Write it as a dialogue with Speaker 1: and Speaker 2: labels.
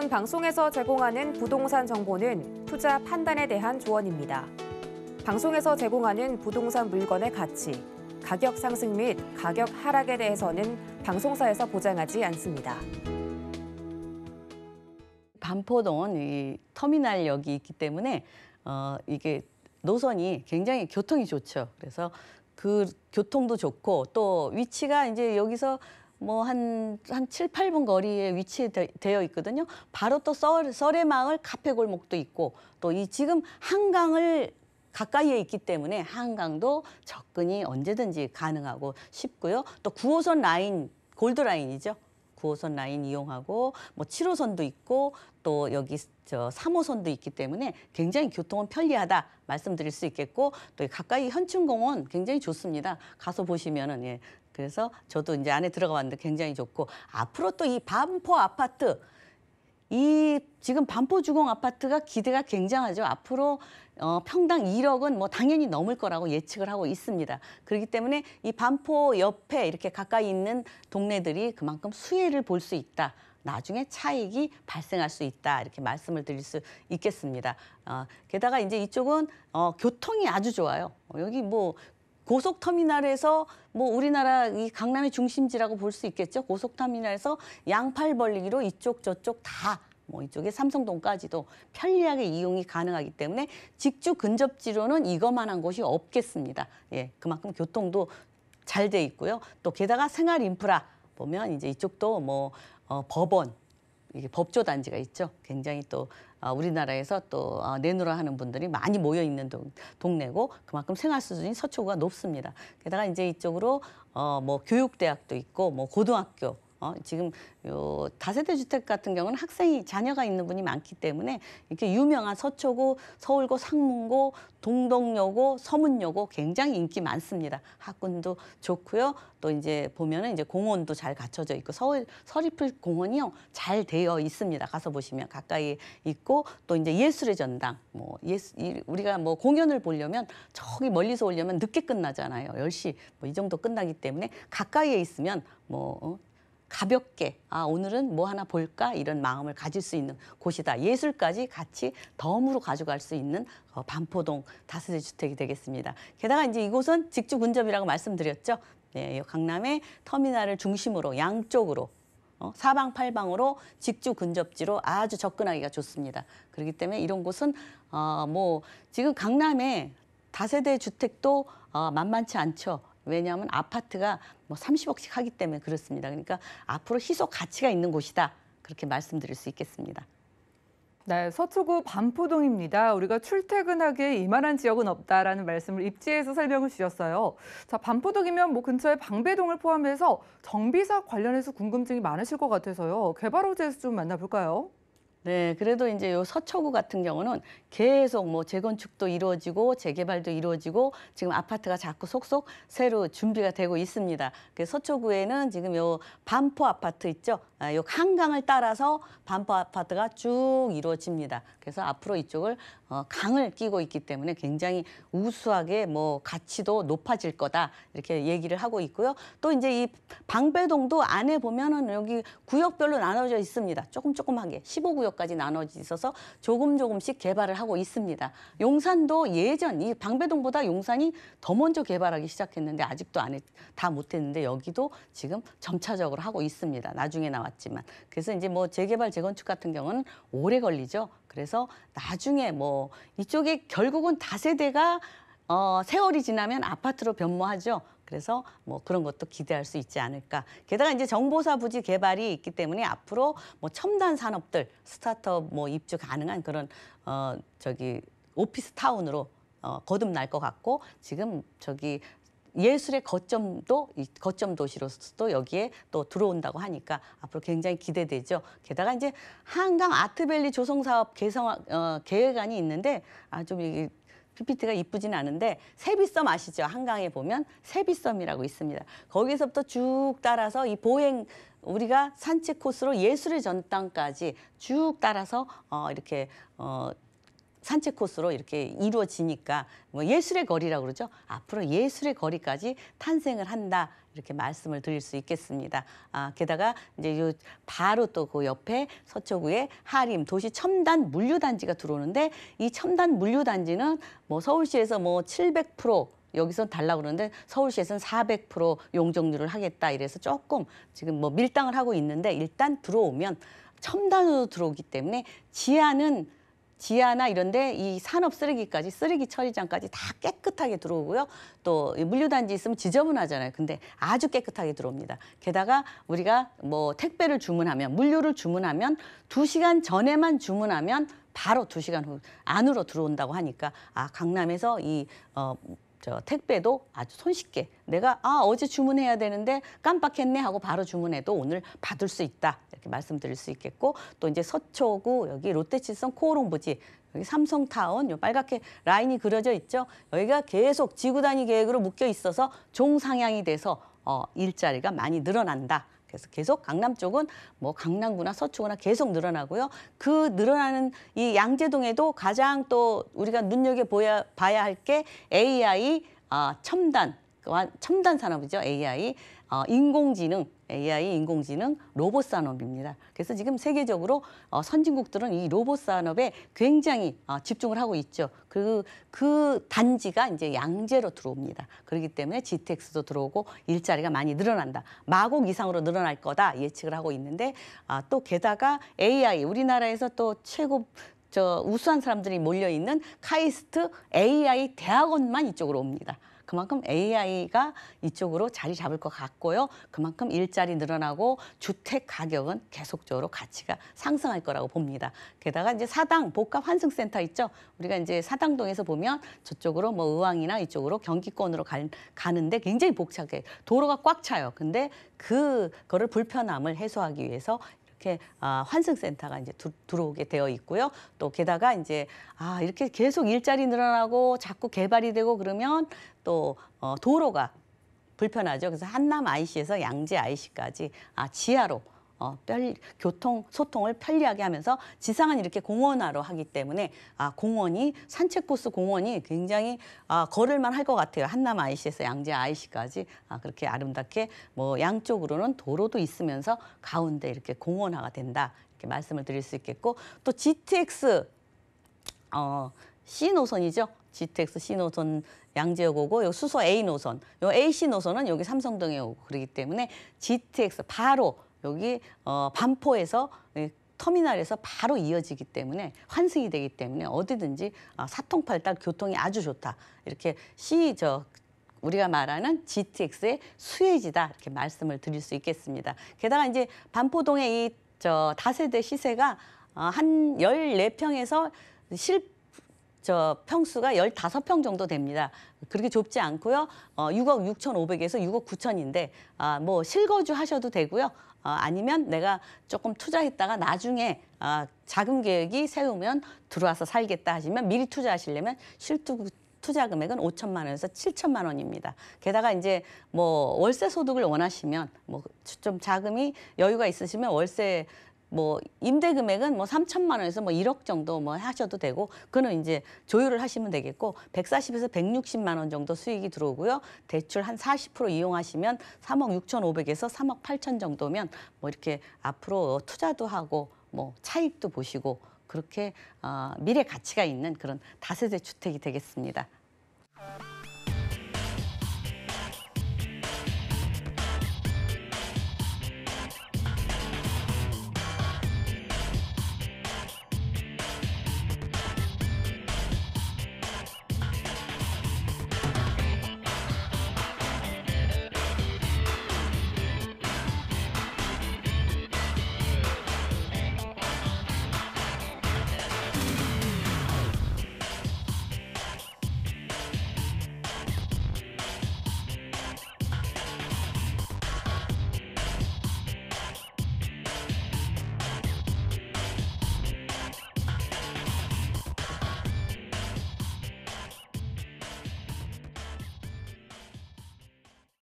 Speaker 1: 본 방송에서 제공하는 부동산 정보는 투자 판단에 대한 조언입니다. 방송에서 제공하는 부동산 물건의 가치, 가격 상승 및 가격 하락에 대해서는 방송사에서 보장하지 않습니다. 반포동은 이 터미널역이 있기 때문에 어, 이게 노선이 굉장히 교통이 좋죠. 그래서 그 교통도 좋고 또 위치가 이제 여기서 뭐한한 한 7, 8분 거리에 위치되어 있거든요. 바로 또 썰, 썰의 마을 카페 골목도 있고 또 이 지금 한강을 가까이에 있기 때문에 한강도 접근이 언제든지 가능하고 쉽고요. 또 9호선 라인 골드 라인이죠. 9호선 라인 이용하고 뭐 7호선도 있고 또 여기 저 3호선도 있기 때문에 굉장히 교통은 편리하다 말씀드릴 수 있겠고 또 가까이 현충공원 굉장히 좋습니다. 가서 보시면은 예. 그래서 저도 이제 안에 들어가 봤는데 굉장히 좋고 앞으로 또 이 반포 아파트 이 지금 반포 주공 아파트가 기대가 굉장하죠. 앞으로 어, 평당 1억은 뭐 당연히 넘을 거라고 예측을 하고 있습니다. 그렇기 때문에 이 반포 옆에 이렇게 가까이 있는 동네들이 그만큼 수혜를 볼 수 있다. 나중에 차익이 발생할 수 있다 이렇게 말씀을 드릴 수 있겠습니다. 어, 게다가 이제 이쪽은 어, 교통이 아주 좋아요. 어, 여기 뭐 고속터미널에서 뭐 우리나라 이 강남의 중심지라고 볼 수 있겠죠. 고속터미널에서 양팔 벌리기로 이쪽 저쪽 다. 뭐 이쪽에 삼성동까지도 편리하게 이용이 가능하기 때문에 직주 근접지로는 이것만한 곳이 없겠습니다. 예, 그만큼 교통도 잘 돼 있고요. 또 게다가 생활 인프라 보면 이제 이쪽도 뭐 어, 법원 이게 법조 단지가 있죠. 굉장히 또 어, 우리나라에서 또 어, 아, 내누라 하는 분들이 많이 모여 있는 동, 동네고 그만큼 생활 수준이 서초구가 높습니다. 게다가 이제 이쪽으로 어, 뭐 교육대학도 있고 뭐 고등학교 어, 지금 요 다세대 주택 같은 경우는 학생이 자녀가 있는 분이 많기 때문에 이렇게 유명한 서초구 서울고, 상문고, 동덕여고, 서문여고 굉장히 인기 많습니다. 학군도 좋고요. 또 이제 보면은 이제 공원도 잘 갖춰져 있고 서울 서리풀 공원이요 잘 되어 있습니다. 가서 보시면 가까이 있고 또 이제 예술의 전당 뭐 예수 우리가 뭐 공연을 보려면 저기 멀리서 오려면 늦게 끝나잖아요. 10시 뭐 이 정도 끝나기 때문에 가까이에 있으면 뭐 어? 가볍게 아 오늘은 뭐 하나 볼까 이런 마음을 가질 수 있는 곳이다. 예술까지 같이 덤으로 가져갈 수 있는 어, 반포동 다세대 주택이 되겠습니다. 게다가 이제 이곳은 직주 근접이라고 말씀드렸죠. 네, 강남의 터미널을 중심으로 양쪽으로 어, 사방팔방으로 직주 근접지로 아주 접근하기가 좋습니다. 그렇기 때문에 이런 곳은 어, 뭐 지금 강남에 다세대 주택도 어, 만만치 않죠. 왜냐하면 아파트가 뭐 30억씩 하기 때문에 그렇습니다. 그러니까 앞으로 희소 가치가 있는 곳이다. 그렇게 말씀드릴 수 있겠습니다. 네, 서초구 반포동입니다. 우리가 출퇴근하기에 이만한 지역은 없다라는 말씀을 입지에서 설명을 주셨어요. 자, 반포동이면 뭐 근처에 방배동을 포함해서 정비사 관련해서 궁금증이 많으실 것 같아서요. 개발 호재에서 좀 만나볼까요? 네, 그래도 이제 요 서초구 같은 경우는 계속 뭐 재건축도 이루어지고 재개발도 이루어지고 지금 아파트가 자꾸 속속 새로 준비가 되고 있습니다. 그 서초구에는 지금 요 반포 아파트 있죠? 아, 요 한강을 따라서 반포 아파트가 쭉 이루어집니다. 그래서 앞으로 이쪽을 어, 강을 끼고 있기 때문에 굉장히 우수하게 뭐 가치도 높아질 거다 이렇게 얘기를 하고 있고요. 또 이제 이 방배동도 안에 보면은 여기 구역별로 나눠져 있습니다. 조금 조금하게 15구역 지역까지 나눠져 있어서 조금 조금씩 개발을 하고 있습니다. 용산도 예전 이 방배동보다 용산이 더 먼저 개발하기 시작했는데 아직도 안다 못했는데 여기도 지금 점차적으로 하고 있습니다. 나중에 나왔지만 그래서 이제 뭐 재개발 재건축 같은 경우는 오래 걸리죠. 그래서 나중에 뭐 이쪽에 결국은 다세대가 어, 세월이 지나면 아파트로 변모하죠. 그래서 뭐 그런 것도 기대할 수 있지 않을까. 게다가 이제 정보사 부지 개발이 있기 때문에 앞으로 뭐 첨단 산업들 스타트업 뭐 입주 가능한 그런 어 저기 오피스 타운으로 어 거듭날 것 같고 지금 저기 예술의 거점도 거점 도시로서도 여기에 또 들어온다고 하니까 앞으로 굉장히 기대되죠. 게다가 이제 한강 아트밸리 조성 사업 개성 어, 계획안이 있는데 아 좀 이게 PPT가 이쁘진 않은데 세비섬 아시죠? 한강에 보면 세비섬이라고 있습니다. 거기서부터 쭉 따라서 이 보행 우리가 산책 코스로 예술의 전당까지 쭉 따라서 어 이렇게 어 산책 코스로 이렇게 이루어지니까 뭐 예술의 거리라고 그러죠. 앞으로 예술의 거리까지 탄생을 한다. 이렇게 말씀을 드릴 수 있겠습니다. 아, 게다가 이제 요 바로 또 그 옆에 서초구에 하림 도시 첨단 물류 단지가 들어오는데 이 첨단 물류 단지는 뭐 서울시에서 뭐 700% 여기선 달라고 그러는데 서울시에서는 400% 용적률을 하겠다 이래서 조금 지금 뭐 밀당을 하고 있는데 일단 들어오면 첨단으로 들어오기 때문에 지하는 지하나 이런데 이 산업 쓰레기까지 쓰레기 처리장까지 다 깨끗하게 들어오고요. 또 물류단지 있으면 지저분하잖아요. 근데 아주 깨끗하게 들어옵니다. 게다가 우리가 뭐 택배를 주문하면 물류를 주문하면 두시간 전에만 주문하면 바로 두시간 후 안으로 들어온다고 하니까 아 강남에서 이 어, 저 택배도 아주 손쉽게 내가 아 어제 주문해야 되는데 깜빡했네 하고 바로 주문해도 오늘 받을 수 있다 이렇게 말씀드릴 수 있겠고 또 이제 서초구 여기 롯데칠성 코오롱부지 여기 삼성타운 요 빨갛게 라인이 그려져 있죠 여기가 계속 지구단위 계획으로 묶여 있어서 종상향이 돼서 어, 일자리가 많이 늘어난다. 그래서 계속 강남 쪽은 뭐 강남구나 서초구나 계속 늘어나고요. 그 늘어나는 이 양재동에도 가장 또 우리가 눈여겨 보야 봐야 할 게 AI 아, 어, 첨단 첨단 산업이죠 AI 어, 인공지능 AI, 인공지능, 로봇 산업입니다. 그래서 지금 세계적으로 어, 선진국들은 이 로봇 산업에 굉장히 어, 집중을 하고 있죠. 그, 그 단지가 이제 양재로 들어옵니다. 그렇기 때문에 GTX도 들어오고 일자리가 많이 늘어난다. 마곡 이상으로 늘어날 거다 예측을 하고 있는데 아, 또 게다가 AI, 우리나라에서 또 최고 저 우수한 사람들이 몰려 있는 카이스트 AI 대학원만 이쪽으로 옵니다. 그만큼 AI가 이쪽으로 자리 잡을 것 같고요. 그만큼 일자리 늘어나고 주택 가격은 계속적으로 가치가 상승할 거라고 봅니다. 게다가 이제 사당 복합 환승센터 있죠. 우리가 이제 사당동에서 보면 저쪽으로 뭐 의왕이나 이쪽으로 경기권으로 갈, 가는데 굉장히 복잡해. 도로가 꽉 차요. 근데 그, 그거를 불편함을 해소하기 위해서 이렇게 아, 환승센터가 이제 두, 들어오게 되어 있고요. 또 게다가 이제 아 이렇게 계속 일자리 늘어나고 자꾸 개발이 되고 그러면 또 어, 도로가 불편하죠. 그래서 한남 IC에서 양재 IC까지 아, 지하로 어, 빨리, 교통 소통을 편리하게 하면서 지상은 이렇게 공원화로 하기 때문에 아 공원이 산책 코스 공원이 굉장히 아 걸을만 할 것 같아요. 한남 아이시에서 양재 아이시까지아 그렇게 아름답게 뭐 양쪽으로는 도로도 있으면서 가운데 이렇게 공원화가 된다. 이렇게 말씀을 드릴 수 있겠고 또 GTX 어 C 노선이죠. GTX C 노선 양재역 오고 요 수소 A 노선, 요 AC 노선은 여기 삼성동에 오고 그러기 때문에 GTX 바로 여기 어, 반포에서 예, 터미널에서 바로 이어지기 때문에 환승이 되기 때문에 어디든지 어, 아, 사통팔달 교통이 아주 좋다. 이렇게 시 저 우리가 말하는 GTX의 수혜지다 이렇게 말씀을 드릴 수 있겠습니다. 게다가 이제 반포동의 이저 다세대 시세가 어, 한 열네 평에서 실저 평수가 15평 정도 됩니다. 그렇게 좁지 않고요. 어, 6억 6,500에서 6억 9천인데 아, 뭐 실거주 하셔도 되고요. 어, 아니면 내가 조금 투자했다가 나중에 아, 자금 계획이 세우면 들어와서 살겠다 하시면 미리 투자하시려면 실투 투자 금액은 5천만 원에서 7천만 원입니다. 게다가 이제 뭐 월세 소득을 원하시면 뭐 좀 자금이 여유가 있으시면 월세 뭐 임대 금액은 뭐 3천만 원에서 뭐 1억 정도 뭐 하셔도 되고 그거는 이제 조율을 하시면 되겠고 140에서 160만 원 정도 수익이 들어오고요. 대출 한 40% 이용하시면 3억 6,500에서 3억 8천 정도면 뭐 이렇게 앞으로 투자도 하고 뭐 차익도 보시고 그렇게 어, 미래 가치가 있는 그런 다세대 주택이 되겠습니다.